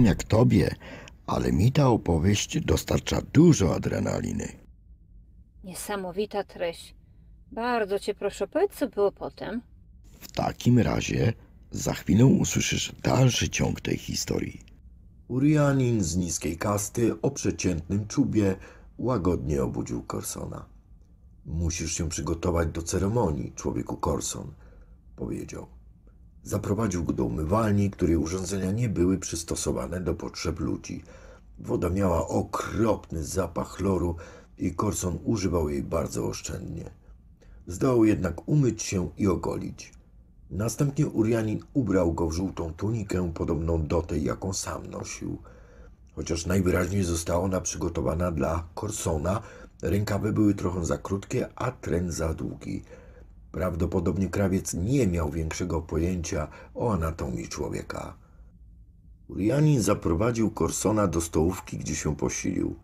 wiem jak tobie, ale mi ta opowieść dostarcza dużo adrenaliny. Niesamowita treść. Bardzo cię proszę, powiedz co było potem. W takim razie za chwilę usłyszysz dalszy ciąg tej historii. Urianin z niskiej kasty o przeciętnym czubie łagodnie obudził Corsona. Musisz się przygotować do ceremonii, człowieku Corson, powiedział. Zaprowadził go do umywalni, której urządzenia nie były przystosowane do potrzeb ludzi. Woda miała okropny zapach chloru i Corson używał jej bardzo oszczędnie. Zdał jednak umyć się i ogolić. Następnie Urianin ubrał go w żółtą tunikę podobną do tej, jaką sam nosił. Chociaż najwyraźniej została ona przygotowana dla Corsona, rękawy były trochę za krótkie, a tren za długi – Prawdopodobnie krawiec nie miał większego pojęcia o anatomii człowieka. Urianin zaprowadził Corsona do stołówki, gdzie się posilił.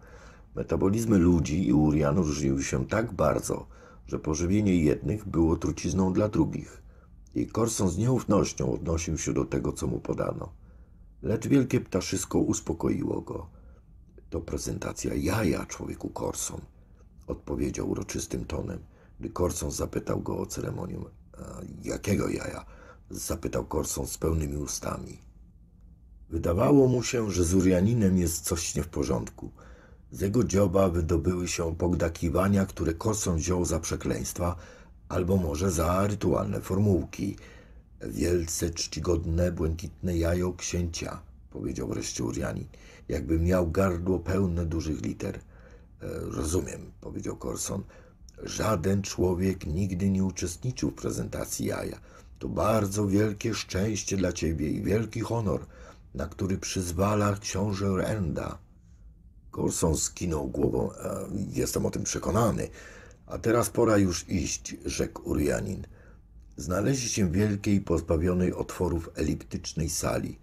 Metabolizmy ludzi i Urianu różniły się tak bardzo, że pożywienie jednych było trucizną dla drugich. I Corson z nieufnością odnosił się do tego, co mu podano. Lecz wielkie ptaszysko uspokoiło go. To prezentacja jaja, człowieku Corson, odpowiedział uroczystym tonem. Gdy Corson zapytał go o ceremonię, e, jakiego jaja? Zapytał Corson z pełnymi ustami. Wydawało mu się, że z Urianinem jest coś nie w porządku. Z jego dzioba wydobyły się pogdakiwania, które Corson wziął za przekleństwa albo może za rytualne formułki. Wielce czcigodne, błękitne jajo księcia, powiedział wreszcie Urianin, jakby miał gardło pełne dużych liter. E, rozumiem, powiedział Corson. Żaden człowiek nigdy nie uczestniczył w prezentacji jaja. To bardzo wielkie szczęście dla ciebie i wielki honor, na który przyzwala książę Renda. Corson skinął głową. E, jestem o tym przekonany. A teraz pora już iść, rzekł Urianin. Znaleźli się w wielkiej, pozbawionej otworów eliptycznej sali.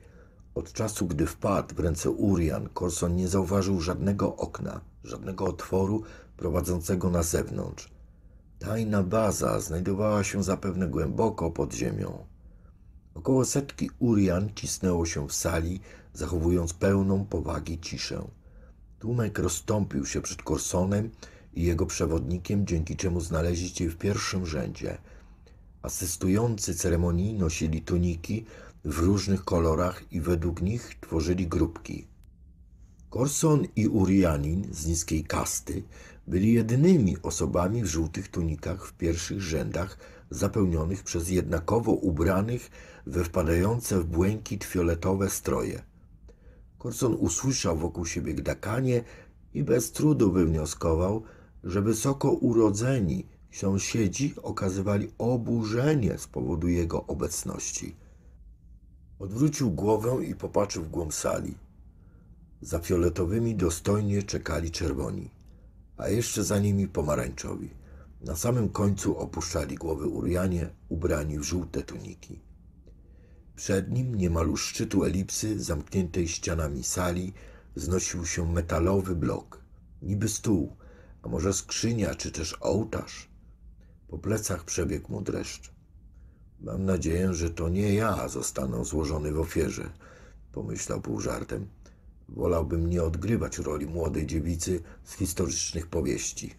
Od czasu, gdy wpadł w ręce Urian, Corson nie zauważył żadnego okna, żadnego otworu, prowadzącego na zewnątrz. Tajna baza znajdowała się zapewne głęboko pod ziemią. Około setki Urian cisnęło się w sali, zachowując pełną powagi ciszę. Tłumek rozstąpił się przed korsonem i jego przewodnikiem, dzięki czemu znaleźli się w pierwszym rzędzie. Asystujący ceremonii nosili tuniki w różnych kolorach i według nich tworzyli grupki. Korson i Urianin z niskiej kasty byli jedynymi osobami w żółtych tunikach w pierwszych rzędach zapełnionych przez jednakowo ubranych we wpadające w błękit fioletowe stroje. Korson usłyszał wokół siebie gdakanie i bez trudu wywnioskował, że wysoko urodzeni sąsiedzi okazywali oburzenie z powodu jego obecności. Odwrócił głowę i popatrzył w głąb sali. Za fioletowymi dostojnie czekali czerwoni a jeszcze za nimi pomarańczowi. Na samym końcu opuszczali głowy Urianie, ubrani w żółte tuniki. Przed nim, niemal u szczytu elipsy, zamkniętej ścianami sali, wznosił się metalowy blok, niby stół, a może skrzynia, czy też ołtarz. Po plecach przebiegł mu dreszcz. Mam nadzieję, że to nie ja zostanę złożony w ofierze, pomyślał pół żartem wolałbym nie odgrywać roli młodej dziewicy z historycznych powieści.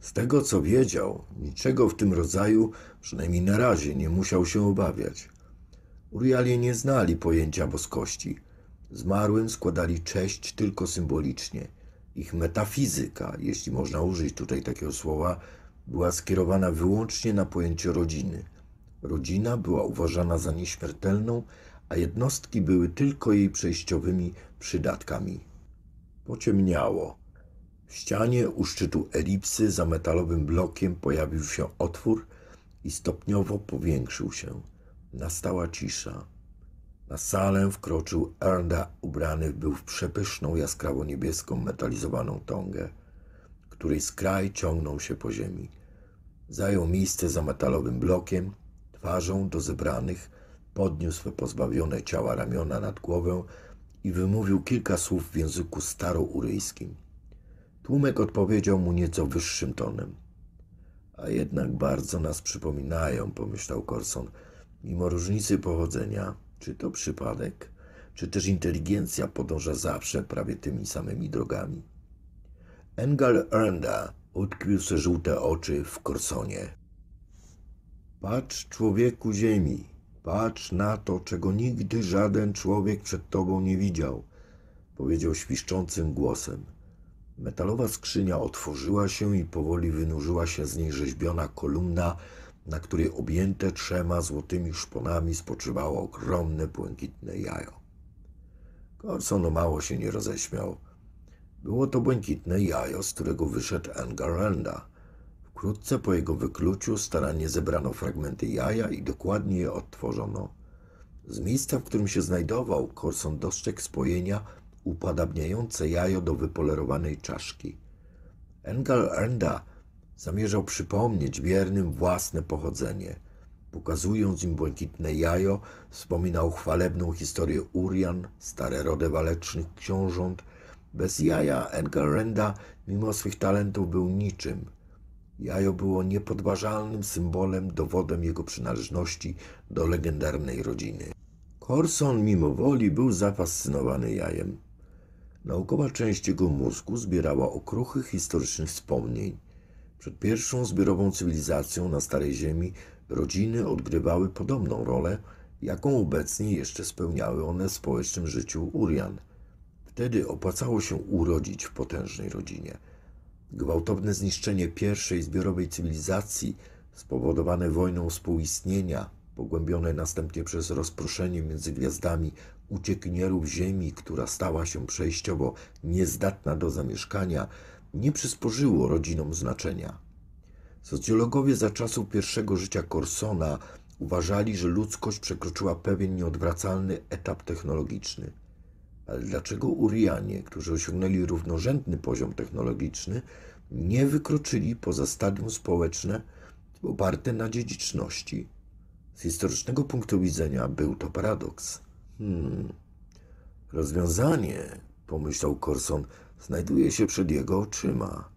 Z tego co wiedział, niczego w tym rodzaju, przynajmniej na razie, nie musiał się obawiać. Urialie nie znali pojęcia boskości. Zmarłym składali cześć tylko symbolicznie. Ich metafizyka, jeśli można użyć tutaj takiego słowa, była skierowana wyłącznie na pojęcie rodziny. Rodzina była uważana za nieśmiertelną a jednostki były tylko jej przejściowymi przydatkami. Pociemniało. W ścianie u szczytu elipsy za metalowym blokiem pojawił się otwór i stopniowo powiększył się. Nastała cisza. Na salę wkroczył Ernda, ubrany był w przepyszną, jaskrawo-niebieską, metalizowaną tągę, której skraj ciągnął się po ziemi. Zajął miejsce za metalowym blokiem, twarzą do zebranych, podniósł pozbawione ciała ramiona nad głowę i wymówił kilka słów w języku starouryjskim. Tłumek odpowiedział mu nieco wyższym tonem. A jednak bardzo nas przypominają, pomyślał Corson, mimo różnicy pochodzenia. Czy to przypadek? Czy też inteligencja podąża zawsze prawie tymi samymi drogami? Engel Ernda utkwił se żółte oczy w Corsonie. Patrz człowieku ziemi, Patrz na to, czego nigdy żaden człowiek przed tobą nie widział, powiedział świszczącym głosem. Metalowa skrzynia otworzyła się i powoli wynurzyła się z niej rzeźbiona kolumna, na której objęte trzema złotymi szponami spoczywało ogromne błękitne jajo. Corson mało się nie roześmiał. Było to błękitne jajo, z którego wyszedł Engarlanda – Wkrótce po jego wykluciu starannie zebrano fragmenty jaja i dokładnie je odtworzono. Z miejsca, w którym się znajdował, Corson dostrzegł spojenia upadabniające jajo do wypolerowanej czaszki. Engel Enda zamierzał przypomnieć wiernym własne pochodzenie. Pokazując im błękitne jajo, wspominał chwalebną historię Urian, stare rodę walecznych książąt. Bez jaja Engel Renda, mimo swych talentów, był niczym – Jajo było niepodważalnym symbolem, dowodem jego przynależności do legendarnej rodziny. Corson mimo woli był zafascynowany jajem. Naukowa część jego mózgu zbierała okruchy historycznych wspomnień. Przed pierwszą zbiorową cywilizacją na Starej Ziemi rodziny odgrywały podobną rolę, jaką obecnie jeszcze spełniały one w społecznym życiu Urian. Wtedy opłacało się urodzić w potężnej rodzinie – Gwałtowne zniszczenie pierwszej zbiorowej cywilizacji spowodowane wojną współistnienia, pogłębione następnie przez rozproszenie między gwiazdami uciekinierów Ziemi, która stała się przejściowo niezdatna do zamieszkania, nie przysporzyło rodzinom znaczenia. Socjologowie za czasów pierwszego życia Corsona uważali, że ludzkość przekroczyła pewien nieodwracalny etap technologiczny – ale dlaczego Urianie, którzy osiągnęli równorzędny poziom technologiczny, nie wykroczyli poza stadium społeczne oparte na dziedziczności? Z historycznego punktu widzenia był to paradoks. Hmm. Rozwiązanie, pomyślał Corson, znajduje się przed jego oczyma.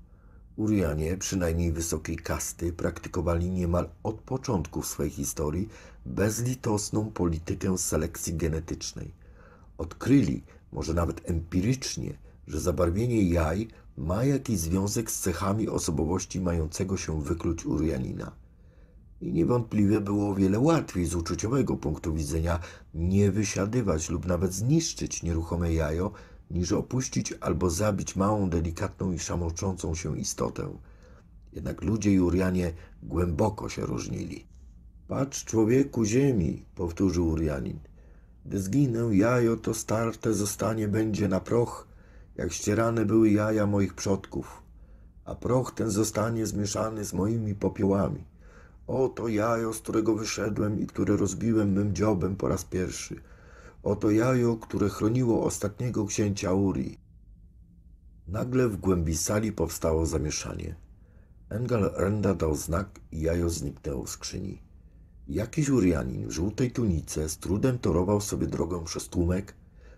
Urianie, przynajmniej wysokiej kasty, praktykowali niemal od początku swojej historii bezlitosną politykę selekcji genetycznej. Odkryli, może nawet empirycznie, że zabarwienie jaj ma jakiś związek z cechami osobowości mającego się wykluć Urianina. I niewątpliwie było o wiele łatwiej z uczuciowego punktu widzenia nie wysiadywać lub nawet zniszczyć nieruchome jajo, niż opuścić albo zabić małą, delikatną i szamoczącą się istotę. Jednak ludzie i Urianie głęboko się różnili. Patrz człowieku ziemi, powtórzył Urianin. Gdy zginę, jajo to starte zostanie będzie na proch, jak ścierane były jaja moich przodków, a proch ten zostanie zmieszany z moimi popiołami. Oto jajo, z którego wyszedłem i które rozbiłem mym dziobem po raz pierwszy. Oto jajo, które chroniło ostatniego księcia Uri. Nagle w głębi sali powstało zamieszanie. Engel Renda dał znak i jajo zniknęło w skrzyni. Jakiś Urianin w żółtej tunice z trudem torował sobie drogę przez tłumek,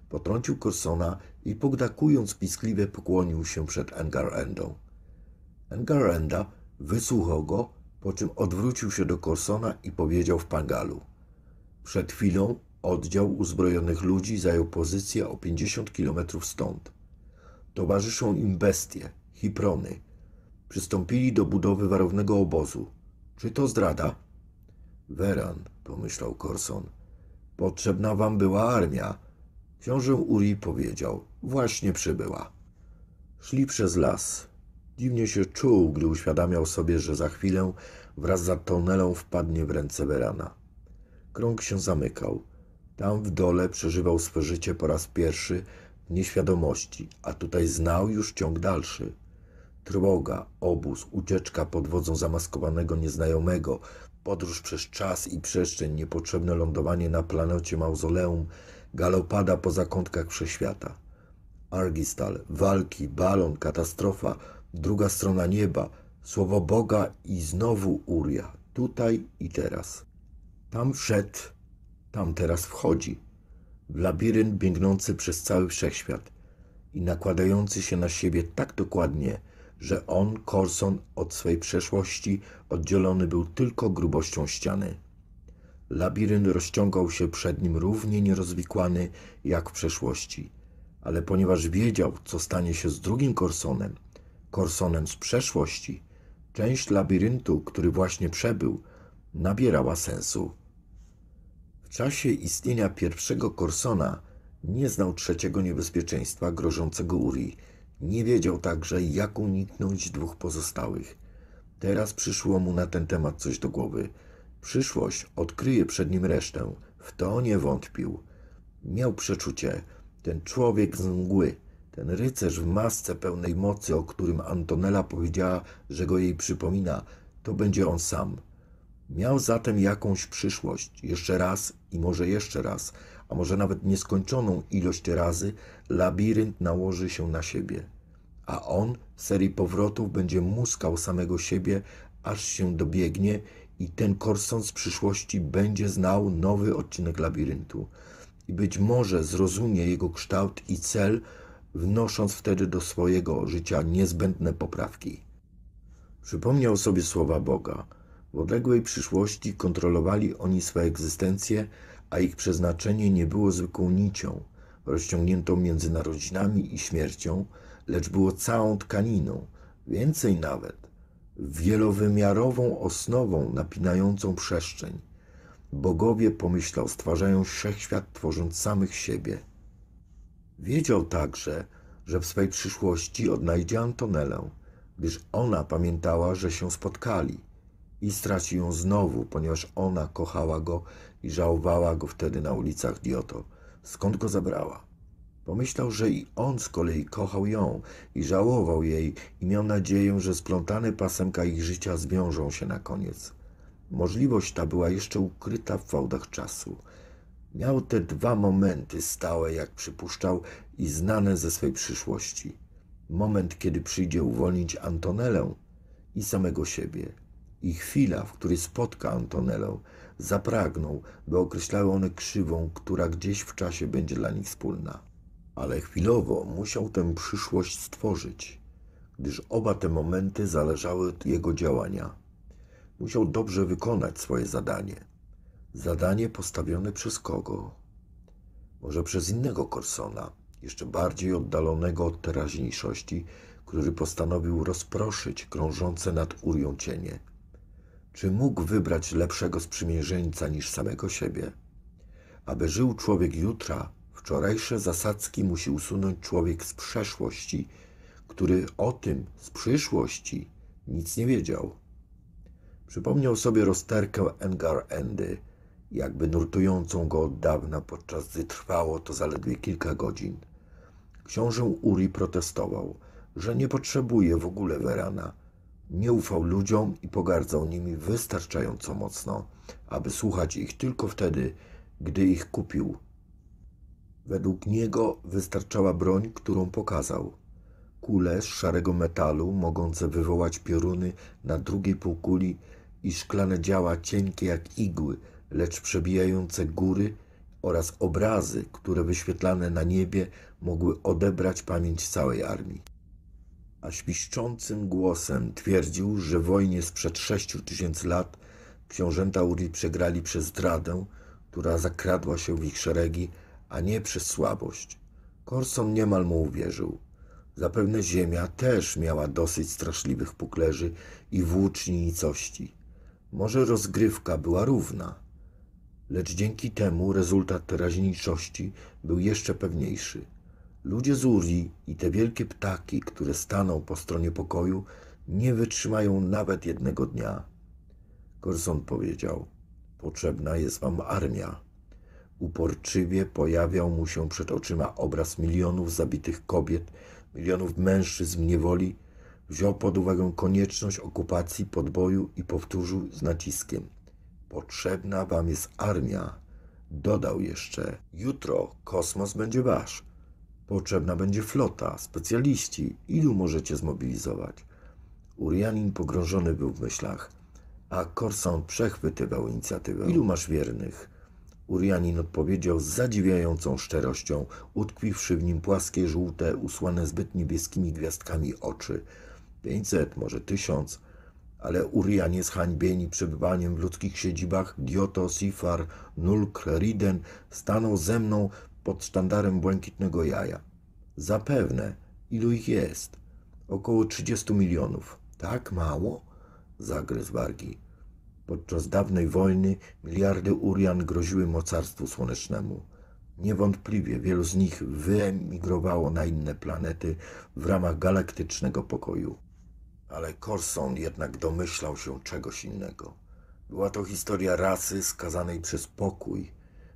potrącił Corsona i pogdakując piskliwie pokłonił się przed Engarendą. Engarenda wysłuchał go, po czym odwrócił się do Corsona i powiedział w pangalu. Przed chwilą oddział uzbrojonych ludzi zajął pozycję o 50 kilometrów stąd. Towarzyszą im bestie, hiprony. Przystąpili do budowy warownego obozu. Czy to zdrada? Weran, pomyślał Corson, potrzebna wam była armia. Książę Uri powiedział, właśnie przybyła. Szli przez las. Dziwnie się czuł, gdy uświadamiał sobie, że za chwilę wraz za tonelą wpadnie w ręce Werana. Krąg się zamykał. Tam w dole przeżywał swe życie po raz pierwszy w nieświadomości, a tutaj znał już ciąg dalszy. Trwoga, obóz, ucieczka pod wodzą zamaskowanego nieznajomego, podróż przez czas i przestrzeń, niepotrzebne lądowanie na planecie mauzoleum, galopada po zakątkach wszechświata. Argistal, walki, balon, katastrofa, druga strona nieba, słowo Boga i znowu Uria, tutaj i teraz. Tam wszedł, tam teraz wchodzi. W labirynt biegnący przez cały wszechświat i nakładający się na siebie tak dokładnie, że on, Corson, od swej przeszłości oddzielony był tylko grubością ściany. Labirynt rozciągał się przed nim równie nierozwikłany jak w przeszłości, ale ponieważ wiedział, co stanie się z drugim Corsonem, Corsonem z przeszłości, część labiryntu, który właśnie przebył, nabierała sensu. W czasie istnienia pierwszego Corsona nie znał trzeciego niebezpieczeństwa grożącego Uri – nie wiedział także, jak uniknąć dwóch pozostałych. Teraz przyszło mu na ten temat coś do głowy. Przyszłość odkryje przed nim resztę. W to nie wątpił. Miał przeczucie. Ten człowiek z mgły, ten rycerz w masce pełnej mocy, o którym Antonella powiedziała, że go jej przypomina, to będzie on sam. Miał zatem jakąś przyszłość, jeszcze raz i może jeszcze raz, a może nawet nieskończoną ilość razy, labirynt nałoży się na siebie a on w serii powrotów będzie muskał samego siebie, aż się dobiegnie i ten Corson z przyszłości będzie znał nowy odcinek labiryntu. I być może zrozumie jego kształt i cel, wnosząc wtedy do swojego życia niezbędne poprawki. Przypomniał sobie słowa Boga. W odległej przyszłości kontrolowali oni swoje egzystencje, a ich przeznaczenie nie było zwykłą nicią, rozciągniętą między narodzinami i śmiercią, lecz było całą tkaniną, więcej nawet, wielowymiarową osnową napinającą przestrzeń. Bogowie, pomyślał, stwarzają wszechświat, tworząc samych siebie. Wiedział także, że w swej przyszłości odnajdzie Antonelę, gdyż ona pamiętała, że się spotkali i straci ją znowu, ponieważ ona kochała go i żałowała go wtedy na ulicach Dioto, skąd go zabrała. Pomyślał, że i on z kolei kochał ją i żałował jej i miał nadzieję, że splątane pasemka ich życia zwiążą się na koniec. Możliwość ta była jeszcze ukryta w fałdach czasu. Miał te dwa momenty stałe, jak przypuszczał, i znane ze swej przyszłości. Moment, kiedy przyjdzie uwolnić Antonelę i samego siebie. I chwila, w której spotka Antonelę, zapragnął, by określały one krzywą, która gdzieś w czasie będzie dla nich wspólna ale chwilowo musiał tę przyszłość stworzyć, gdyż oba te momenty zależały od jego działania. Musiał dobrze wykonać swoje zadanie. Zadanie postawione przez kogo? Może przez innego korsona, jeszcze bardziej oddalonego od teraźniejszości, który postanowił rozproszyć krążące nad Urią cienie. Czy mógł wybrać lepszego sprzymierzeńca niż samego siebie? Aby żył człowiek jutra, Wczorajsze zasadzki musi usunąć człowiek z przeszłości, który o tym z przyszłości nic nie wiedział. Przypomniał sobie rozterkę Engar Endy, jakby nurtującą go od dawna, podczas gdy trwało to zaledwie kilka godzin. Książę Uri protestował, że nie potrzebuje w ogóle Werana. Nie ufał ludziom i pogardzał nimi wystarczająco mocno, aby słuchać ich tylko wtedy, gdy ich kupił Według niego wystarczała broń, którą pokazał. Kule z szarego metalu, mogące wywołać pioruny na drugiej półkuli i szklane działa cienkie jak igły, lecz przebijające góry oraz obrazy, które wyświetlane na niebie mogły odebrać pamięć całej armii. A świszczącym głosem twierdził, że w wojnie sprzed sześciu tysięcy lat książęta Uri przegrali przez zdradę, która zakradła się w ich szeregi – a nie przez słabość. Korson niemal mu uwierzył. Zapewne ziemia też miała dosyć straszliwych puklerzy i włóczni i Może rozgrywka była równa, lecz dzięki temu rezultat teraźniejszości był jeszcze pewniejszy. Ludzie z Uri i te wielkie ptaki, które staną po stronie pokoju, nie wytrzymają nawet jednego dnia. Corson powiedział: Potrzebna jest wam armia. Uporczywie pojawiał mu się przed oczyma obraz milionów zabitych kobiet, milionów mężczyzn w niewoli. Wziął pod uwagę konieczność okupacji podboju i powtórzył z naciskiem: Potrzebna wam jest armia. Dodał jeszcze: Jutro kosmos będzie wasz. Potrzebna będzie flota, specjaliści. Ilu możecie zmobilizować? Urianin pogrążony był w myślach, a Korsan przechwytywał inicjatywę. Ilu masz wiernych? Urianin odpowiedział z zadziwiającą szczerością, utkwiwszy w nim płaskie, żółte, usłane zbyt niebieskimi gwiazdkami oczy. Pięćset, może tysiąc. Ale Urianie zhańbieni przebywaniem w ludzkich siedzibach Dioto, Sifar, Nulk, Riden stanął ze mną pod sztandarem błękitnego jaja. Zapewne. Ilu ich jest? Około trzydziestu milionów. Tak mało? Zagryzł wargi. Podczas dawnej wojny miliardy Urian groziły mocarstwu słonecznemu. Niewątpliwie wielu z nich wyemigrowało na inne planety w ramach galaktycznego pokoju. Ale Corson jednak domyślał się czegoś innego. Była to historia rasy skazanej przez pokój,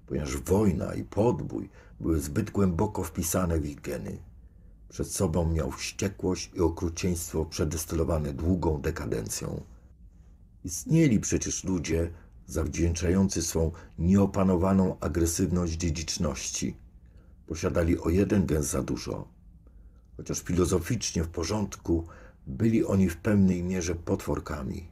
ponieważ wojna i podbój były zbyt głęboko wpisane w ich geny. Przed sobą miał wściekłość i okrucieństwo przedestylowane długą dekadencją. Istnieli przecież ludzie zawdzięczający swą nieopanowaną agresywność dziedziczności. Posiadali o jeden gen za dużo. Chociaż filozoficznie w porządku, byli oni w pewnej mierze potworkami.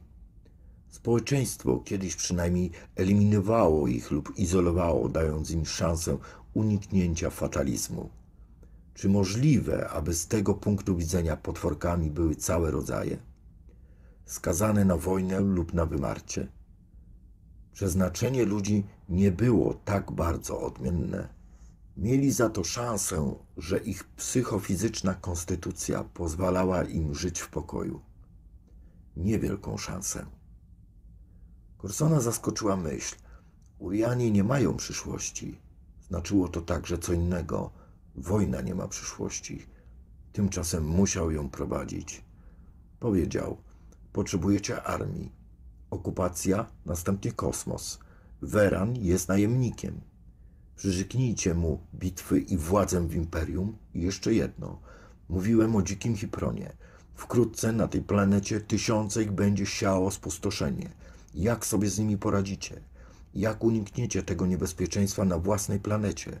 Społeczeństwo kiedyś przynajmniej eliminowało ich lub izolowało, dając im szansę uniknięcia fatalizmu. Czy możliwe, aby z tego punktu widzenia potworkami były całe rodzaje? skazany na wojnę lub na wymarcie. Przeznaczenie ludzi nie było tak bardzo odmienne. Mieli za to szansę, że ich psychofizyczna konstytucja pozwalała im żyć w pokoju. Niewielką szansę. Corsona zaskoczyła myśl. Uriani nie mają przyszłości. Znaczyło to także co innego. Wojna nie ma przyszłości. Tymczasem musiał ją prowadzić. Powiedział: Potrzebujecie armii. Okupacja, następnie kosmos. Weran jest najemnikiem. Przyrzeknijcie mu bitwy i władzę w imperium. I jeszcze jedno. Mówiłem o dzikim Hipronie. Wkrótce na tej planecie tysiące ich będzie siało spustoszenie. Jak sobie z nimi poradzicie? Jak unikniecie tego niebezpieczeństwa na własnej planecie?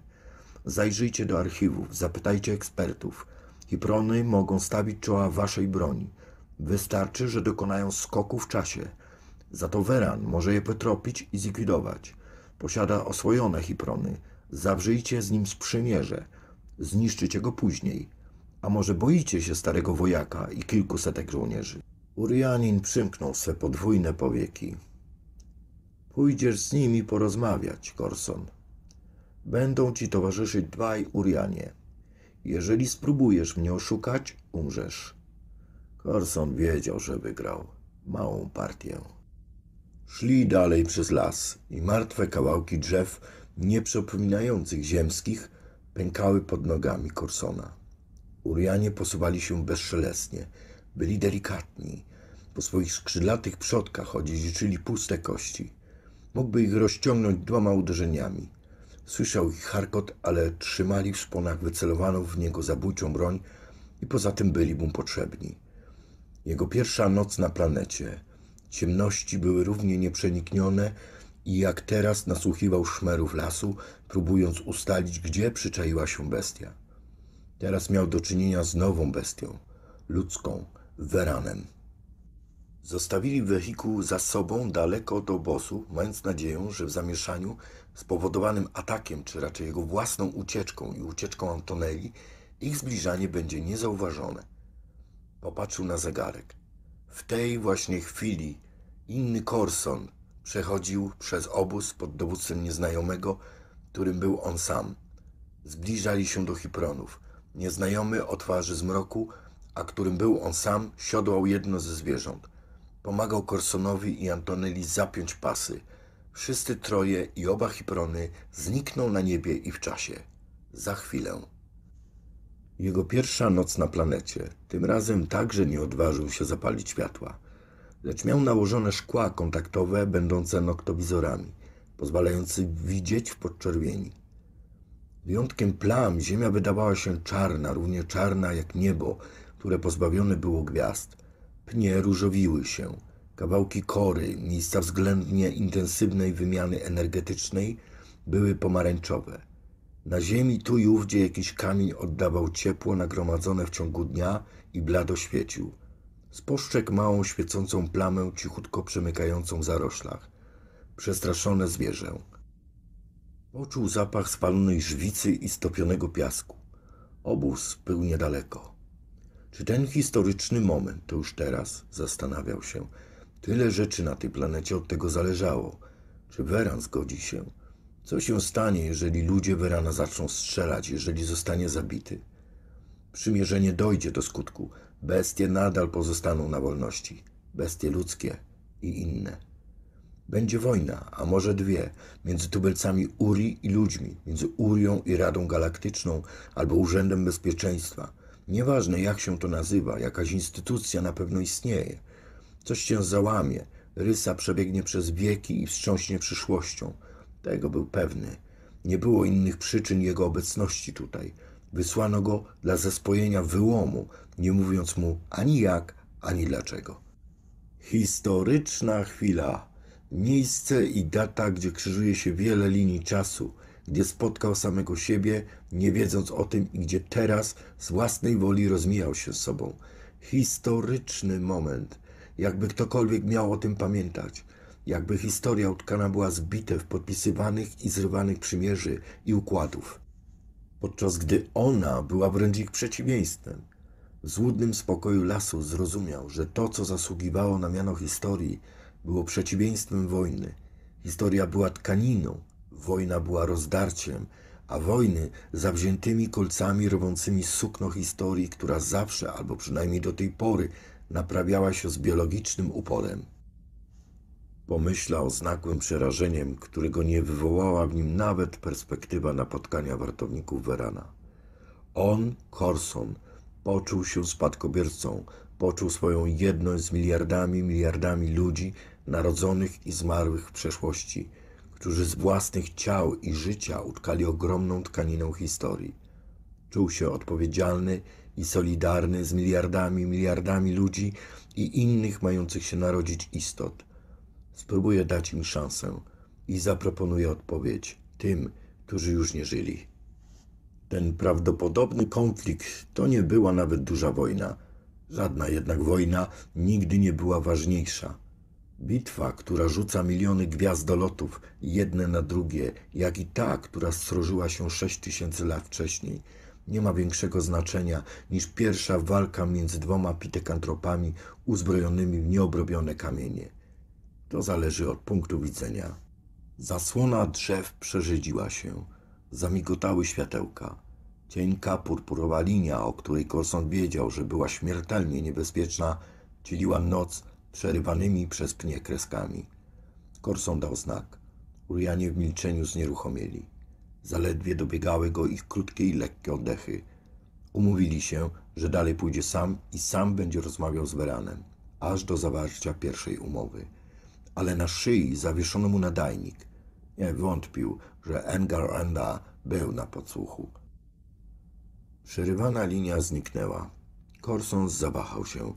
Zajrzyjcie do archiwów, zapytajcie ekspertów. Hiprony mogą stawić czoła waszej broni. Wystarczy, że dokonają skoku w czasie. Za to Weran może je potropić i zlikwidować. Posiada oswojone Hiprony. Zawrzyjcie z nim sprzymierze. Zniszczycie go później. A może boicie się starego wojaka i kilkusetek żołnierzy? Urianin przymknął swe podwójne powieki. Pójdziesz z nimi porozmawiać, Corson. Będą ci towarzyszyć dwaj Urianie. Jeżeli spróbujesz mnie oszukać, umrzesz. Orson wiedział, że wygrał małą partię. Szli dalej przez las i martwe kawałki drzew, nie przypominających ziemskich, pękały pod nogami Corsona. Urianie posuwali się bezszelestnie, byli delikatni. Po swoich skrzydlatych przodkach odziedziczyli puste kości. Mógłby ich rozciągnąć dwoma uderzeniami. Słyszał ich charkot, ale trzymali w szponach wycelowaną w niego zabójczą broń i poza tym byli mu potrzebni. Jego pierwsza noc na planecie. Ciemności były równie nieprzeniknione i jak teraz nasłuchiwał szmerów lasu, próbując ustalić, gdzie przyczaiła się bestia. Teraz miał do czynienia z nową bestią, ludzką, weranem. Zostawili wehikuł za sobą daleko od obozu, mając nadzieję, że w zamieszaniu spowodowanym atakiem, czy raczej jego własną ucieczką i ucieczką Antonelli, ich zbliżanie będzie niezauważone. Popatrzył na zegarek. W tej właśnie chwili inny korson przechodził przez obóz pod dowództwem nieznajomego, którym był on sam. Zbliżali się do Hipronów. Nieznajomy o twarzy zmroku, a którym był on sam, siodłał jedno ze zwierząt. Pomagał Korsonowi i Antonelli zapiąć pasy. Wszyscy troje i oba Hiprony znikną na niebie i w czasie. Za chwilę. Jego pierwsza noc na planecie. Tym razem także nie odważył się zapalić światła. Lecz miał nałożone szkła kontaktowe, będące noktowizorami, pozwalający widzieć w podczerwieni. Wyjątkiem plam ziemia wydawała się czarna, równie czarna jak niebo, które pozbawione było gwiazd. Pnie różowiły się, kawałki kory, miejsca względnie intensywnej wymiany energetycznej były pomarańczowe. Na ziemi tu i ówdzie jakiś kamień oddawał ciepło nagromadzone w ciągu dnia i blado świecił. Spostrzegł małą świecącą plamę cichutko przemykającą w zaroślach. Przestraszone zwierzę. Poczuł zapach spalonej żwicy i stopionego piasku. Obóz był niedaleko. Czy ten historyczny moment to już teraz? Zastanawiał się. Tyle rzeczy na tej planecie od tego zależało. Czy Weran zgodzi się? Co się stanie, jeżeli ludzie Berana zaczną strzelać, jeżeli zostanie zabity? Przymierzenie dojdzie do skutku. Bestie nadal pozostaną na wolności. Bestie ludzkie i inne. Będzie wojna, a może dwie, między tubelcami Uri i ludźmi, między Urią i Radą Galaktyczną albo Urzędem Bezpieczeństwa. Nieważne jak się to nazywa, jakaś instytucja na pewno istnieje. Coś się załamie, rysa przebiegnie przez wieki i wstrząśnie przyszłością – tego był pewny. Nie było innych przyczyn jego obecności tutaj. Wysłano go dla zaspojenia wyłomu, nie mówiąc mu ani jak, ani dlaczego. Historyczna chwila. Miejsce i data, gdzie krzyżuje się wiele linii czasu, gdzie spotkał samego siebie, nie wiedząc o tym i gdzie teraz z własnej woli rozmijał się z sobą. Historyczny moment, jakby ktokolwiek miał o tym pamiętać jakby historia utkana była z bitew podpisywanych i zrywanych przymierzy i układów, podczas gdy ona była wręcz ich przeciwieństwem. W złudnym spokoju lasu zrozumiał, że to, co zasługiwało na miano historii, było przeciwieństwem wojny. Historia była tkaniną, wojna była rozdarciem, a wojny zawziętymi kolcami rwącymi sukno historii, która zawsze, albo przynajmniej do tej pory, naprawiała się z biologicznym uporem. Pomyślał z nagłym przerażeniem, którego nie wywołała w nim nawet perspektywa napotkania wartowników Werana. On, Corson, poczuł się spadkobiercą, poczuł swoją jedność z miliardami, miliardami ludzi narodzonych i zmarłych w przeszłości, którzy z własnych ciał i życia utkali ogromną tkaniną historii. Czuł się odpowiedzialny i solidarny z miliardami, miliardami ludzi i innych mających się narodzić istot, Spróbuję dać im szansę i zaproponuję odpowiedź tym, którzy już nie żyli. Ten prawdopodobny konflikt to nie była nawet duża wojna. Żadna jednak wojna nigdy nie była ważniejsza. Bitwa, która rzuca miliony gwiazdolotów jedne na drugie, jak i ta, która srożyła się sześć tysięcy lat wcześniej, nie ma większego znaczenia niż pierwsza walka między dwoma pitekantropami uzbrojonymi w nieobrobione kamienie. To zależy od punktu widzenia. Zasłona drzew przerzydziła się, zamigotały światełka. Cienka, purpurowa linia, o której Corson wiedział, że była śmiertelnie niebezpieczna, dzieliła noc przerywanymi przez pnie kreskami. Corson dał znak. Urianie w milczeniu znieruchomieli. Zaledwie dobiegały go ich krótkie i lekkie oddechy. Umówili się, że dalej pójdzie sam i sam będzie rozmawiał z Weranem, aż do zawarcia pierwszej umowy ale na szyi zawieszono mu nadajnik. Nie wątpił, że Engar Enda był na podsłuchu. Przerywana linia zniknęła. Corson zawahał się.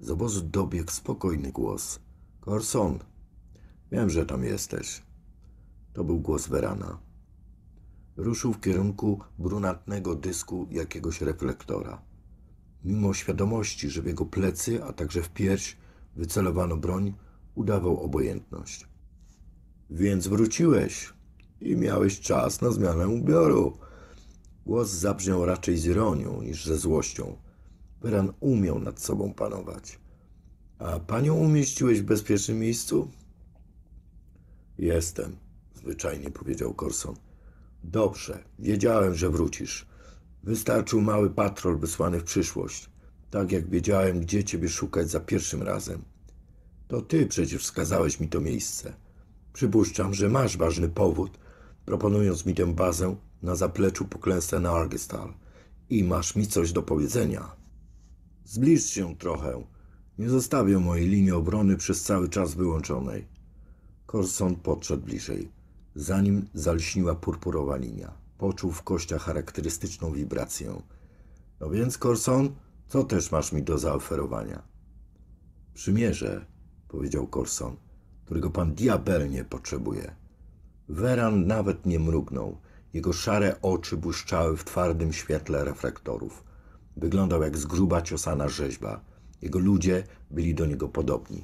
Z obozu dobiegł spokojny głos. Corson, wiem, że tam jesteś. To był głos Werana. Ruszył w kierunku brunatnego dysku jakiegoś reflektora. Mimo świadomości, że w jego plecy, a także w pierś wycelowano broń, udawał obojętność. Więc wróciłeś i miałeś czas na zmianę ubioru. Głos zabrzmiał raczej z ironią niż ze złością. Beran umiał nad sobą panować. A panią umieściłeś w bezpiecznym miejscu? Jestem, zwyczajnie powiedział Corson. Dobrze, wiedziałem, że wrócisz. Wystarczył mały patrol wysłany w przyszłość, tak jak wiedziałem, gdzie ciebie szukać za pierwszym razem. To ty przecież wskazałeś mi to miejsce. Przypuszczam, że masz ważny powód, proponując mi tę bazę na zapleczu poklęsę na Argestal. I masz mi coś do powiedzenia. Zbliż się trochę. Nie zostawię mojej linii obrony przez cały czas wyłączonej. Corson podszedł bliżej. Zanim zalśniła purpurowa linia. Poczuł w kościach charakterystyczną wibrację. No więc, Corson, co też masz mi do zaoferowania? Przymierze, powiedział Corson, którego pan diabelnie potrzebuje. Weran nawet nie mrugnął. Jego szare oczy błyszczały w twardym świetle reflektorów. Wyglądał jak z gruba ciosana rzeźba. Jego ludzie byli do niego podobni.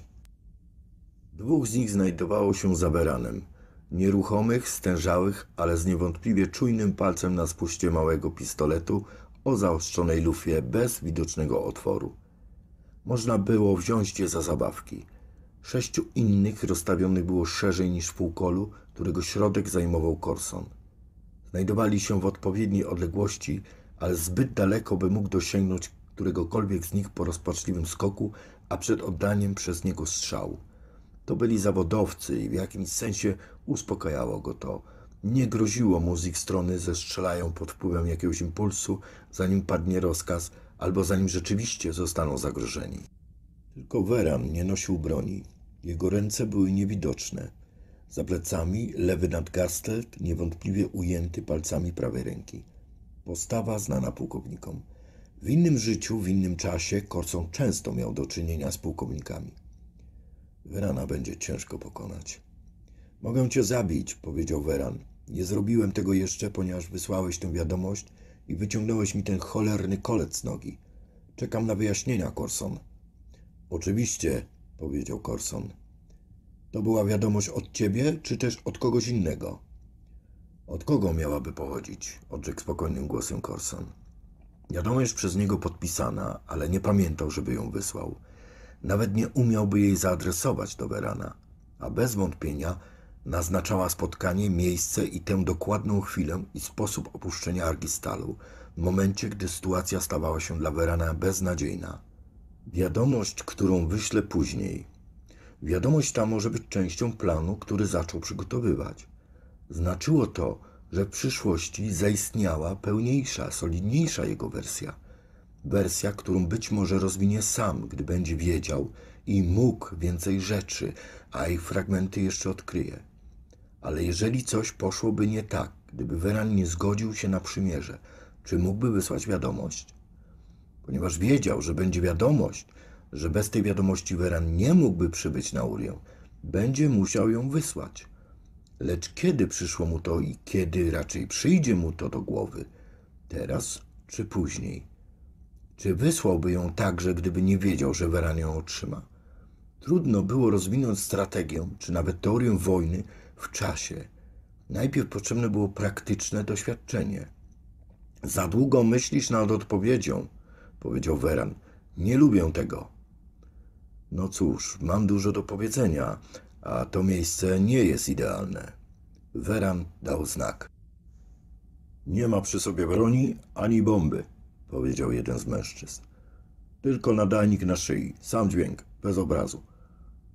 Dwóch z nich znajdowało się za Weranem. Nieruchomych, stężałych, ale z niewątpliwie czujnym palcem na spuście małego pistoletu o zaostrzonej lufie bez widocznego otworu. Można było wziąć je za zabawki – Sześciu innych rozstawionych było szerzej niż w półkolu, którego środek zajmował Korson. Znajdowali się w odpowiedniej odległości, ale zbyt daleko, by mógł dosięgnąć któregokolwiek z nich po rozpaczliwym skoku, a przed oddaniem przez niego strzału. To byli zawodowcy i w jakimś sensie uspokajało go to. Nie groziło mu z ich strony, że strzelają pod wpływem jakiegoś impulsu, zanim padnie rozkaz, albo zanim rzeczywiście zostaną zagrożeni. Tylko Weran nie nosił broni. Jego ręce były niewidoczne. Za plecami lewy nadgarstek, niewątpliwie ujęty palcami prawej ręki. Postawa znana pułkownikom. W innym życiu, w innym czasie Korson często miał do czynienia z pułkownikami. Werana będzie ciężko pokonać. Mogę cię zabić, powiedział Weran. Nie zrobiłem tego jeszcze, ponieważ wysłałeś tę wiadomość i wyciągnąłeś mi ten cholerny kolec z nogi. Czekam na wyjaśnienia, Korson. Oczywiście, powiedział Corson. To była wiadomość od ciebie, czy też od kogoś innego? Od kogo miałaby pochodzić? odrzekł spokojnym głosem Corson. Wiadomość przez niego podpisana, ale nie pamiętał, żeby ją wysłał. Nawet nie umiałby jej zaadresować do Werana, a bez wątpienia naznaczała spotkanie, miejsce i tę dokładną chwilę i sposób opuszczenia Argistalu, w momencie, gdy sytuacja stawała się dla Werana beznadziejna. Wiadomość, którą wyślę później. Wiadomość ta może być częścią planu, który zaczął przygotowywać. Znaczyło to, że w przyszłości zaistniała pełniejsza, solidniejsza jego wersja. Wersja, którą być może rozwinie sam, gdy będzie wiedział i mógł więcej rzeczy, a ich fragmenty jeszcze odkryje. Ale jeżeli coś poszłoby nie tak, gdyby Weran nie zgodził się na przymierze, czy mógłby wysłać wiadomość? ponieważ wiedział, że będzie wiadomość, że bez tej wiadomości Weran nie mógłby przybyć na Urię. Będzie musiał ją wysłać. Lecz kiedy przyszło mu to i kiedy raczej przyjdzie mu to do głowy? Teraz czy później? Czy wysłałby ją także, gdyby nie wiedział, że Weran ją otrzyma? Trudno było rozwinąć strategię, czy nawet teorię wojny w czasie. Najpierw potrzebne było praktyczne doświadczenie. Za długo myślisz nad odpowiedzią, powiedział Weran. Nie lubię tego. No cóż, mam dużo do powiedzenia, a to miejsce nie jest idealne. Weran dał znak. Nie ma przy sobie broni ani bomby, powiedział jeden z mężczyzn. Tylko nadajnik na szyi, sam dźwięk, bez obrazu.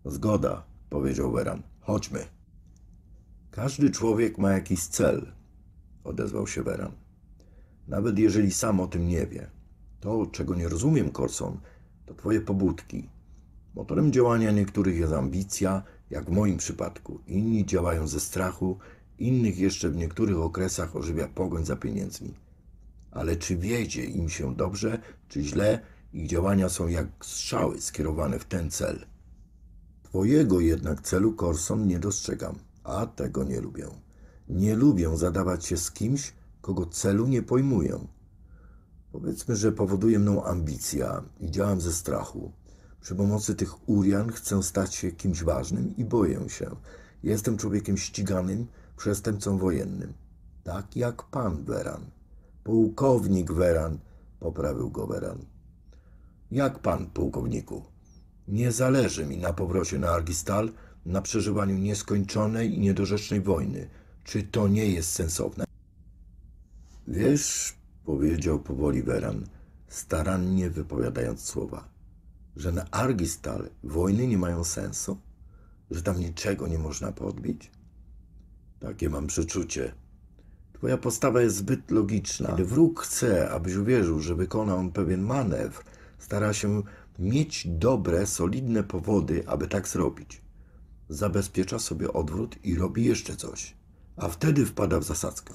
Zgoda, powiedział Weran. Chodźmy. Każdy człowiek ma jakiś cel, odezwał się Weran. Nawet jeżeli sam o tym nie wie. To, czego nie rozumiem, Corson, to Twoje pobudki. Motorem działania niektórych jest ambicja, jak w moim przypadku. Inni działają ze strachu, innych jeszcze w niektórych okresach ożywia pogoń za pieniędzmi. Ale czy wiedzie im się dobrze, czy źle, ich działania są jak strzały skierowane w ten cel. Twojego jednak celu, Corson, nie dostrzegam, a tego nie lubię. Nie lubię zadawać się z kimś, kogo celu nie pojmuję. Powiedzmy, że powoduje mną ambicja i działam ze strachu. Przy pomocy tych urian chcę stać się kimś ważnym i boję się. Jestem człowiekiem ściganym, przestępcą wojennym. Tak jak pan Weran. Pułkownik Weran, poprawił go Weran. Jak pan, pułkowniku? Nie zależy mi na powrocie na Argistal, na przeżywaniu nieskończonej i niedorzecznej wojny. Czy to nie jest sensowne? Wiesz, powiedział powoli Weran, starannie wypowiadając słowa, że na Argistal wojny nie mają sensu? Że tam niczego nie można podbić? Takie mam przeczucie. Twoja postawa jest zbyt logiczna. Gdy wróg chce, abyś uwierzył, że wykona on pewien manewr, stara się mieć dobre, solidne powody, aby tak zrobić. Zabezpiecza sobie odwrót i robi jeszcze coś, a wtedy wpada w zasadzkę.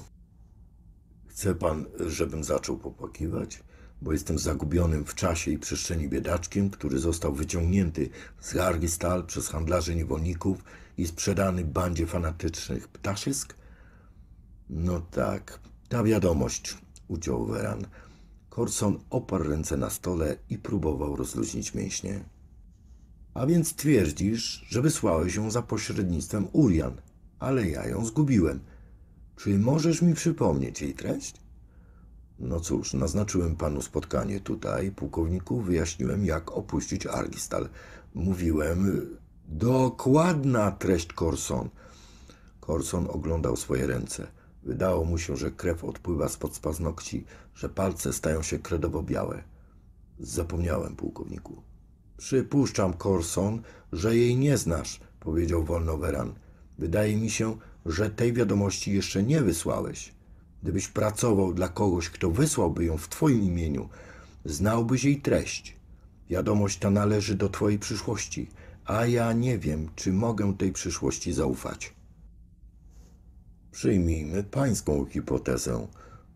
Chce pan, żebym zaczął popłakiwać? Bo jestem zagubionym w czasie i przestrzeni biedaczkiem, który został wyciągnięty z stal przez handlarzy niewolników i sprzedany bandzie fanatycznych ptaszysk? No tak, ta wiadomość, uciął Weran. Corson oparł ręce na stole i próbował rozluźnić mięśnie. A więc twierdzisz, że wysłałeś ją za pośrednictwem Urian, ale ja ją zgubiłem – czy możesz mi przypomnieć jej treść? No cóż, naznaczyłem panu spotkanie tutaj, pułkowniku, wyjaśniłem, jak opuścić Argistal. Mówiłem, dokładna treść Corson. Corson oglądał swoje ręce. Wydało mu się, że krew odpływa spod paznokci, że palce stają się kredowo białe. Zapomniałem, pułkowniku. Przypuszczam, Corson, że jej nie znasz, powiedział wolno Weran. Wydaje mi się, że tej wiadomości jeszcze nie wysłałeś. Gdybyś pracował dla kogoś, kto wysłałby ją w Twoim imieniu, znałbyś jej treść. Wiadomość ta należy do Twojej przyszłości, a ja nie wiem, czy mogę tej przyszłości zaufać. Przyjmijmy pańską hipotezę,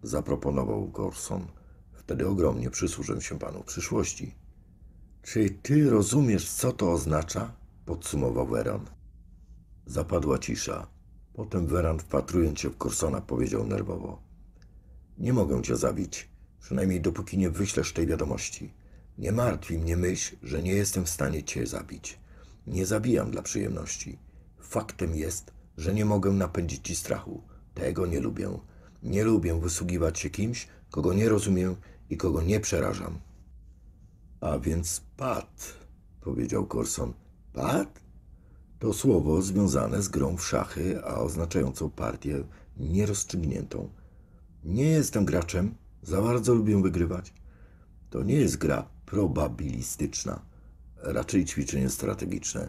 zaproponował Gorson. Wtedy ogromnie przysłużę się panu w przyszłości. Czy ty rozumiesz, co to oznacza? podsumował Weron. Zapadła cisza. Potem Weran, wpatrując się w Corsona, powiedział nerwowo. Nie mogę cię zabić, przynajmniej dopóki nie wyślesz tej wiadomości. Nie martwi mnie myśl, że nie jestem w stanie cię zabić. Nie zabijam dla przyjemności. Faktem jest, że nie mogę napędzić ci strachu. Tego nie lubię. Nie lubię wysługiwać się kimś, kogo nie rozumiem i kogo nie przerażam. A więc padł, powiedział Corson. Padł? To słowo związane z grą w szachy, a oznaczającą partię nierozstrzygniętą. Nie jestem graczem, za bardzo lubię wygrywać. To nie jest gra probabilistyczna, raczej ćwiczenie strategiczne.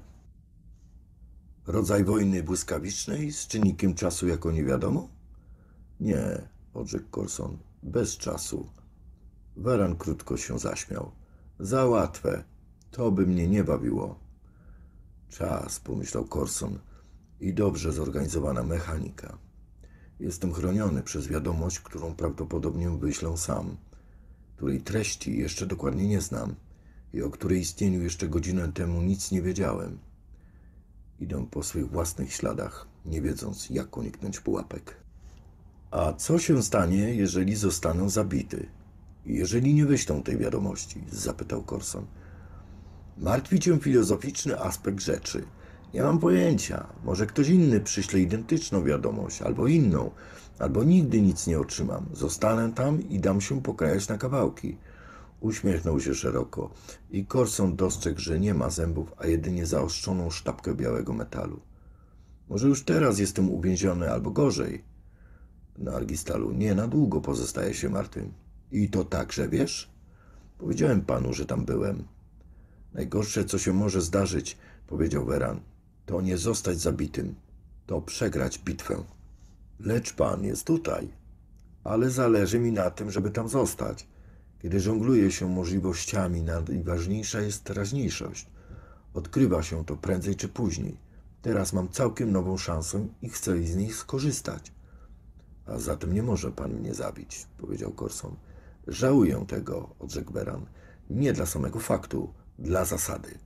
Rodzaj wojny błyskawicznej z czynnikiem czasu jako niewiadomo? Nie, odrzekł Corson, bez czasu. Waran krótko się zaśmiał. Za łatwe, to by mnie nie bawiło. Czas, pomyślał Corson, i dobrze zorganizowana mechanika. Jestem chroniony przez wiadomość, którą prawdopodobnie wyślę sam, której treści jeszcze dokładnie nie znam i o której istnieniu jeszcze godzinę temu nic nie wiedziałem. Idę po swych własnych śladach, nie wiedząc, jak uniknąć pułapek. A co się stanie, jeżeli zostanę zabity? Jeżeli nie wyślą tej wiadomości? zapytał Corson. Martwi cię filozoficzny aspekt rzeczy. Nie mam pojęcia. Może ktoś inny przyśle identyczną wiadomość, albo inną, albo nigdy nic nie otrzymam. Zostanę tam i dam się pokrajać na kawałki. Uśmiechnął się szeroko i Corson dostrzegł, że nie ma zębów, a jedynie zaostrzoną sztabkę białego metalu. Może już teraz jestem uwięziony, albo gorzej. Na Argistalu nie na długo pozostaje się martwym. I to także, wiesz? Powiedziałem panu, że tam byłem. Najgorsze, co się może zdarzyć, powiedział Weran, to nie zostać zabitym, to przegrać bitwę. Lecz pan jest tutaj. Ale zależy mi na tym, żeby tam zostać. Kiedy żongluje się możliwościami, najważniejsza jest teraźniejszość. Odkrywa się to prędzej czy później. Teraz mam całkiem nową szansę i chcę z niej skorzystać. A zatem nie może pan mnie zabić, powiedział Corson. Żałuję tego, odrzekł Beran. Nie dla samego faktu, dla zasady.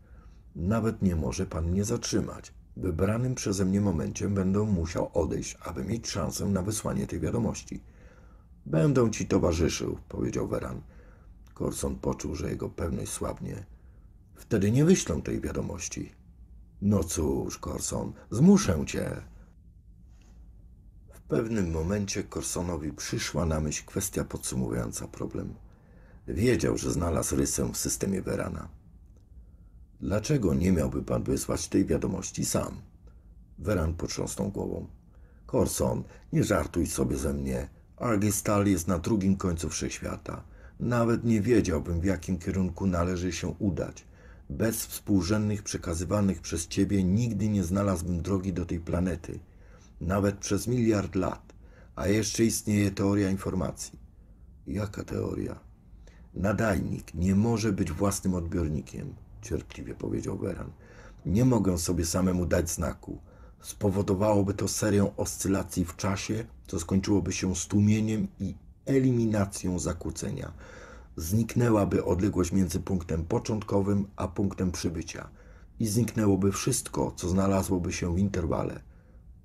Nawet nie może pan mnie zatrzymać. W wybranym przeze mnie momencie będę musiał odejść, aby mieć szansę na wysłanie tej wiadomości. Będę ci towarzyszył, powiedział Weran. Corson poczuł, że jego pewność słabnie. Wtedy nie wyślę tej wiadomości. No cóż, Corson, zmuszę cię. W pewnym momencie Corsonowi przyszła na myśl kwestia podsumowująca problem. Wiedział, że znalazł rysę w systemie Werana. Dlaczego nie miałby pan wysłać tej wiadomości sam? Weran potrząsnął głową. Corson, nie żartuj sobie ze mnie. Argistal jest na drugim końcu wszechświata. Nawet nie wiedziałbym, w jakim kierunku należy się udać. Bez współrzędnych przekazywanych przez ciebie nigdy nie znalazłbym drogi do tej planety. Nawet przez miliard lat. A jeszcze istnieje teoria informacji. Jaka teoria? Nadajnik nie może być własnym odbiornikiem cierpliwie powiedział Weran. Nie mogę sobie samemu dać znaku. Spowodowałoby to serię oscylacji w czasie, co skończyłoby się stłumieniem i eliminacją zakłócenia. Zniknęłaby odległość między punktem początkowym a punktem przybycia i zniknęłoby wszystko, co znalazłoby się w interwale.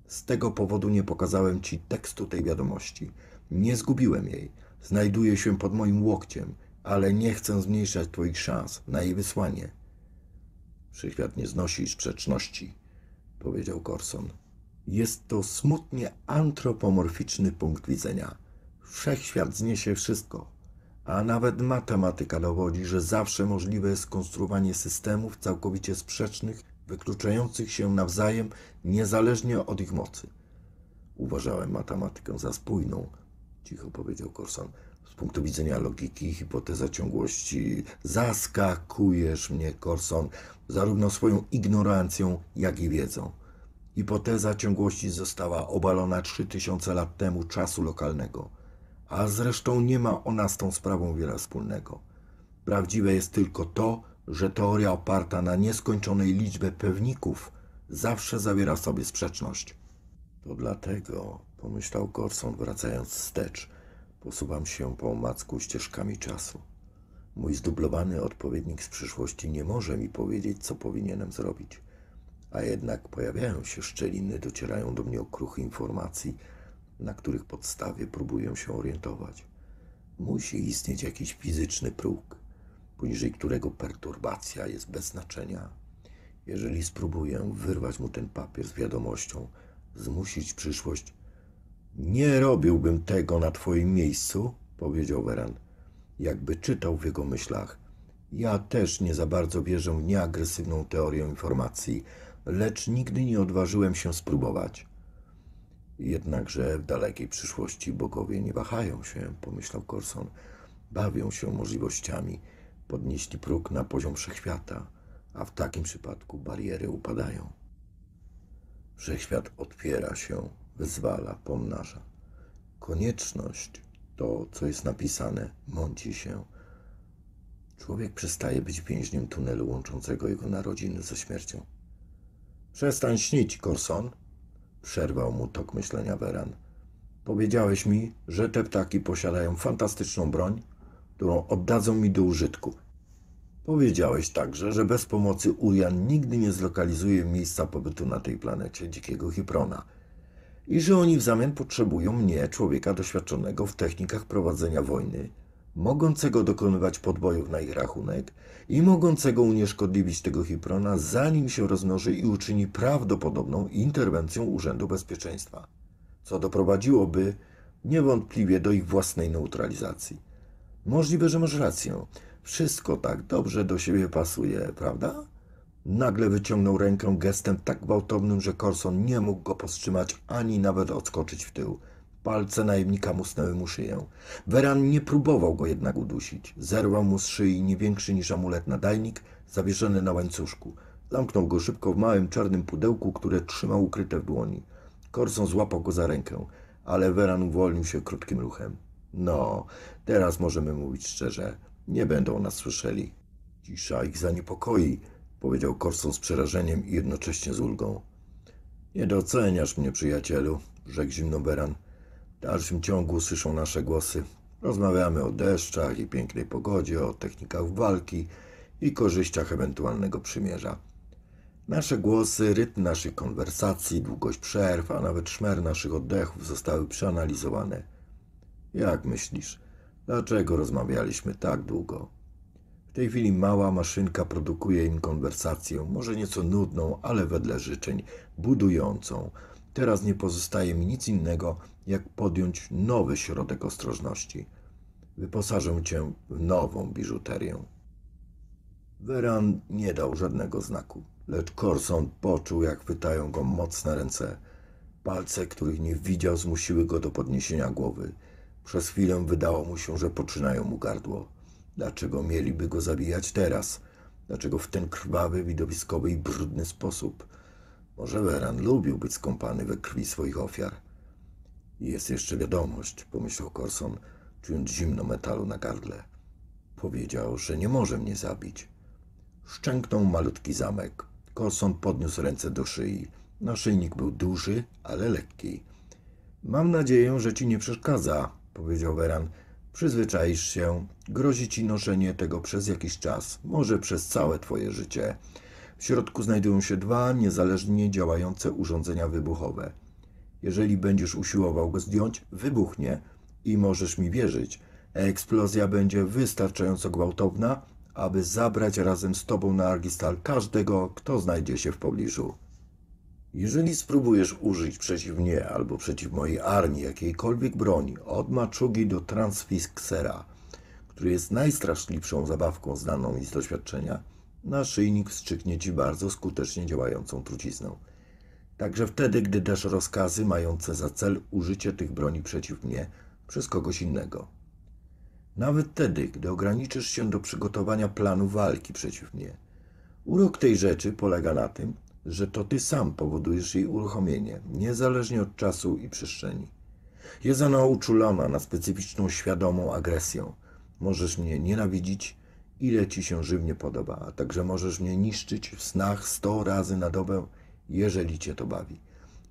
Z tego powodu nie pokazałem ci tekstu tej wiadomości. Nie zgubiłem jej. Znajduje się pod moim łokciem, ale nie chcę zmniejszać twoich szans na jej wysłanie. Wszechświat nie znosi sprzeczności, powiedział Corson. Jest to smutnie antropomorficzny punkt widzenia. Wszechświat zniesie wszystko, a nawet matematyka dowodzi, że zawsze możliwe jest konstruowanie systemów całkowicie sprzecznych, wykluczających się nawzajem, niezależnie od ich mocy. Uważałem matematykę za spójną, cicho powiedział Corson punktu widzenia logiki, hipoteza ciągłości. Zaskakujesz mnie, Corson, zarówno swoją ignorancją, jak i wiedzą. Hipoteza ciągłości została obalona 3000 lat temu czasu lokalnego, a zresztą nie ma ona z tą sprawą wiele wspólnego. Prawdziwe jest tylko to, że teoria oparta na nieskończonej liczbie pewników zawsze zawiera w sobie sprzeczność. To dlatego, pomyślał Corson wracając wstecz, Posuwam się po omacku ścieżkami czasu. Mój zdublowany odpowiednik z przyszłości nie może mi powiedzieć, co powinienem zrobić. A jednak pojawiają się szczeliny, docierają do mnie okruchy informacji, na których podstawie próbuję się orientować. Musi istnieć jakiś fizyczny próg, poniżej którego perturbacja jest bez znaczenia. Jeżeli spróbuję wyrwać mu ten papier z wiadomością, zmusić przyszłość nie robiłbym tego na twoim miejscu, powiedział Weran, jakby czytał w jego myślach. Ja też nie za bardzo wierzę w nieagresywną teorię informacji, lecz nigdy nie odważyłem się spróbować. Jednakże w dalekiej przyszłości bogowie nie wahają się, pomyślał Corson. Bawią się możliwościami. Podnieśli próg na poziom wszechświata, a w takim przypadku bariery upadają. Wszechświat otwiera się wyzwala, pomnaża. Konieczność, to co jest napisane, mąci się. Człowiek przestaje być więźniem tunelu łączącego jego narodziny ze śmiercią. Przestań śnić, Corson, przerwał mu tok myślenia Weran. Powiedziałeś mi, że te ptaki posiadają fantastyczną broń, którą oddadzą mi do użytku. Powiedziałeś także, że bez pomocy Ujan nigdy nie zlokalizuje miejsca pobytu na tej planecie dzikiego Hiprona – i że oni w zamian potrzebują mnie, człowieka doświadczonego w technikach prowadzenia wojny, mogącego dokonywać podbojów na ich rachunek i mogącego unieszkodliwić tego Hiprona, zanim się rozmnoży i uczyni prawdopodobną interwencją Urzędu Bezpieczeństwa, co doprowadziłoby niewątpliwie do ich własnej neutralizacji. Możliwe, że masz rację. Wszystko tak dobrze do siebie pasuje, prawda? Nagle wyciągnął rękę gestem tak gwałtownym, że Corson nie mógł go powstrzymać ani nawet odskoczyć w tył. Palce najemnika musnęły mu szyję. Weran nie próbował go jednak udusić. Zerwał mu z szyi nie większy niż amulet nadajnik, zawieszony na łańcuszku. Zamknął go szybko w małym czarnym pudełku, które trzymał ukryte w dłoni. Corson złapał go za rękę, ale Weran uwolnił się krótkim ruchem. No, teraz możemy mówić szczerze. Nie będą nas słyszeli. Cisza ich zaniepokoi powiedział Korson z przerażeniem i jednocześnie z ulgą. Nie doceniasz mnie, przyjacielu, rzekł zimno Beran. W dalszym ciągu słyszą nasze głosy. Rozmawiamy o deszczach i pięknej pogodzie, o technikach walki i korzyściach ewentualnego przymierza. Nasze głosy, rytm naszych konwersacji, długość przerw, a nawet szmer naszych oddechów zostały przeanalizowane. Jak myślisz, dlaczego rozmawialiśmy tak długo? W tej chwili mała maszynka produkuje im konwersację, może nieco nudną, ale wedle życzeń budującą. Teraz nie pozostaje mi nic innego, jak podjąć nowy środek ostrożności. Wyposażę cię w nową biżuterię. Weran nie dał żadnego znaku, lecz Korson poczuł, jak chwytają go mocne ręce. Palce, których nie widział, zmusiły go do podniesienia głowy. Przez chwilę wydało mu się, że poczynają mu gardło. Dlaczego mieliby go zabijać teraz? Dlaczego w ten krwawy, widowiskowy i brudny sposób? Może Weran lubił być skąpany we krwi swoich ofiar. Jest jeszcze wiadomość, pomyślał Corson, czując zimno metalu na gardle. Powiedział, że nie może mnie zabić. Szczęknął malutki zamek. Corson podniósł ręce do szyi. Naszyjnik był duży, ale lekki. Mam nadzieję, że ci nie przeszkadza, powiedział Weran. Przyzwyczaisz się, grozi ci noszenie tego przez jakiś czas, może przez całe twoje życie. W środku znajdują się dwa niezależnie działające urządzenia wybuchowe. Jeżeli będziesz usiłował go zdjąć, wybuchnie i możesz mi wierzyć, eksplozja będzie wystarczająco gwałtowna, aby zabrać razem z tobą na argistal każdego, kto znajdzie się w pobliżu. Jeżeli spróbujesz użyć przeciw mnie albo przeciw mojej armii jakiejkolwiek broni, od maczugi do transfixera, który jest najstraszliwszą zabawką znaną mi z doświadczenia, naszyjnik wstrzyknie ci bardzo skutecznie działającą trucizną. Także wtedy, gdy dasz rozkazy mające za cel użycie tych broni przeciw mnie przez kogoś innego. Nawet wtedy, gdy ograniczysz się do przygotowania planu walki przeciw mnie. Urok tej rzeczy polega na tym, że to ty sam powodujesz jej uruchomienie, niezależnie od czasu i przestrzeni. Jest ona uczulona na specyficzną, świadomą agresję. Możesz mnie nienawidzić, ile ci się żywnie podoba, a także możesz mnie niszczyć w snach sto razy na dobę, jeżeli cię to bawi.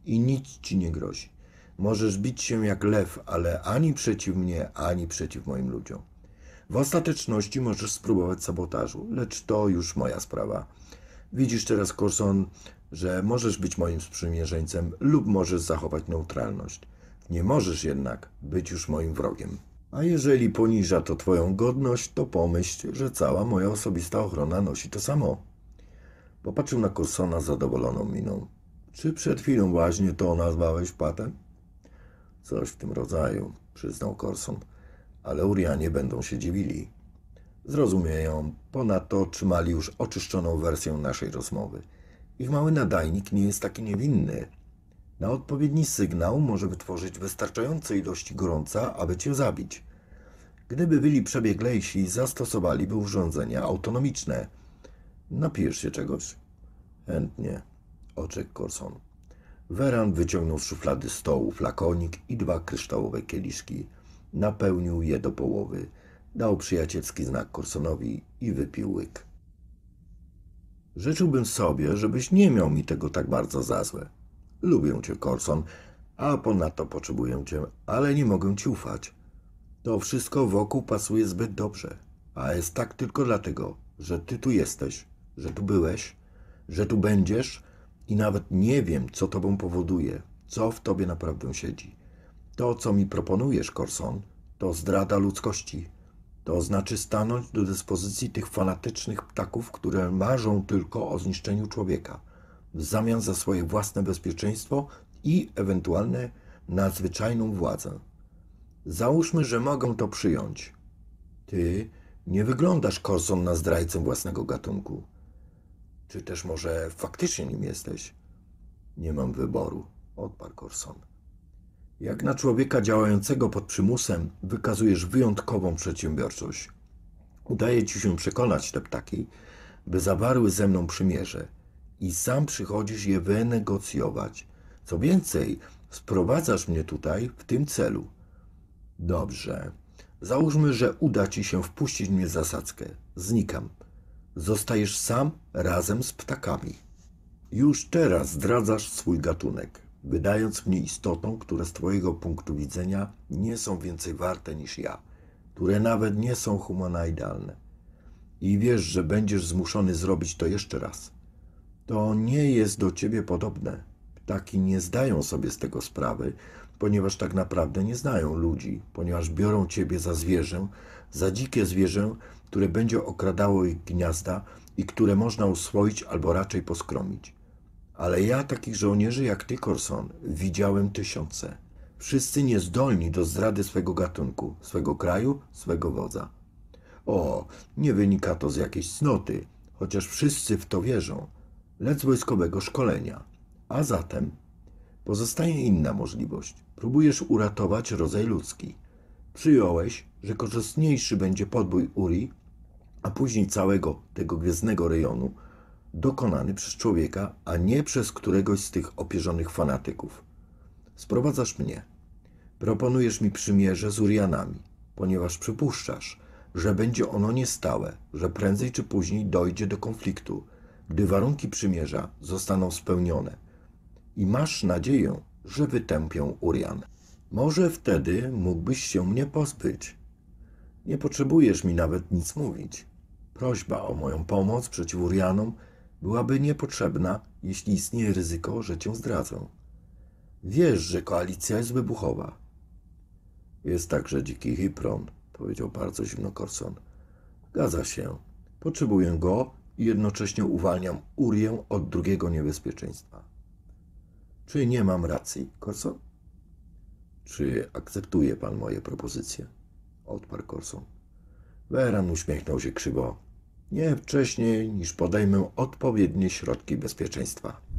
I nic ci nie grozi. Możesz bić się jak lew, ale ani przeciw mnie, ani przeciw moim ludziom. W ostateczności możesz spróbować sabotażu, lecz to już moja sprawa Widzisz teraz, Corson, że możesz być moim sprzymierzeńcem lub możesz zachować neutralność. Nie możesz jednak być już moim wrogiem. A jeżeli poniża to twoją godność, to pomyśl, że cała moja osobista ochrona nosi to samo. Popatrzył na Corsona z zadowoloną miną. Czy przed chwilą właśnie to nazwałeś patem? Coś w tym rodzaju, przyznał Corson. Ale Urianie będą się dziwili. Zrozumieją. Ponadto otrzymali już oczyszczoną wersję naszej rozmowy. Ich mały nadajnik nie jest taki niewinny. Na odpowiedni sygnał może wytworzyć wystarczające ilości gorąca, aby cię zabić. Gdyby byli przebieglejsi, zastosowaliby urządzenia autonomiczne. Napijesz się czegoś? Chętnie. Oczek Corson. Weran wyciągnął z szuflady stołu flakonik i dwa kryształowe kieliszki. Napełnił je do połowy. Dał przyjacielski znak Corsonowi i wypił łyk. Życzyłbym sobie, żebyś nie miał mi tego tak bardzo za złe. Lubię cię, Corson, a ponadto potrzebuję cię, ale nie mogę ci ufać. To wszystko wokół pasuje zbyt dobrze, a jest tak tylko dlatego, że ty tu jesteś, że tu byłeś, że tu będziesz i nawet nie wiem, co tobą powoduje, co w tobie naprawdę siedzi. To, co mi proponujesz, Corson, to zdrada ludzkości. To znaczy stanąć do dyspozycji tych fanatycznych ptaków, które marzą tylko o zniszczeniu człowieka w zamian za swoje własne bezpieczeństwo i ewentualne nadzwyczajną władzę. Załóżmy, że mogę to przyjąć. Ty nie wyglądasz, Corson, na zdrajcę własnego gatunku. Czy też może faktycznie nim jesteś? Nie mam wyboru, odparł Corson. Jak na człowieka działającego pod przymusem, wykazujesz wyjątkową przedsiębiorczość. Udaje ci się przekonać te ptaki, by zawarły ze mną przymierze i sam przychodzisz je wynegocjować. Co więcej, sprowadzasz mnie tutaj w tym celu. Dobrze. Załóżmy, że uda ci się wpuścić mnie w zasadzkę. Znikam. Zostajesz sam razem z ptakami. Już teraz zdradzasz swój gatunek wydając mnie istotą, które z Twojego punktu widzenia nie są więcej warte niż ja, które nawet nie są humanoidalne. I wiesz, że będziesz zmuszony zrobić to jeszcze raz. To nie jest do Ciebie podobne. Ptaki nie zdają sobie z tego sprawy, ponieważ tak naprawdę nie znają ludzi, ponieważ biorą Ciebie za zwierzę, za dzikie zwierzę, które będzie okradało ich gniazda i które można uswoić albo raczej poskromić. Ale ja takich żołnierzy jak ty, Corson, widziałem tysiące. Wszyscy niezdolni do zdrady swego gatunku, swego kraju, swego wodza. O, nie wynika to z jakiejś cnoty, chociaż wszyscy w to wierzą, lecz wojskowego szkolenia. A zatem pozostaje inna możliwość. Próbujesz uratować rodzaj ludzki. Przyjąłeś, że korzystniejszy będzie podbój Uri, a później całego tego gwiezdnego rejonu, dokonany przez człowieka, a nie przez któregoś z tych opierzonych fanatyków. Sprowadzasz mnie. Proponujesz mi przymierze z Urianami, ponieważ przypuszczasz, że będzie ono niestałe, że prędzej czy później dojdzie do konfliktu, gdy warunki przymierza zostaną spełnione. I masz nadzieję, że wytępią Urian. Może wtedy mógłbyś się mnie pozbyć. Nie potrzebujesz mi nawet nic mówić. Prośba o moją pomoc przeciw Urianom – byłaby niepotrzebna, jeśli istnieje ryzyko, że cię zdradzę. Wiesz, że koalicja jest wybuchowa. Jest także dziki Hipron, powiedział bardzo zimno Corson. Zgadza się. Potrzebuję go i jednocześnie uwalniam Urię od drugiego niebezpieczeństwa. Czy nie mam racji, Corson? Czy akceptuje pan moje propozycje? Odparł Corson. Weran uśmiechnął się krzywo nie wcześniej niż podejmę odpowiednie środki bezpieczeństwa.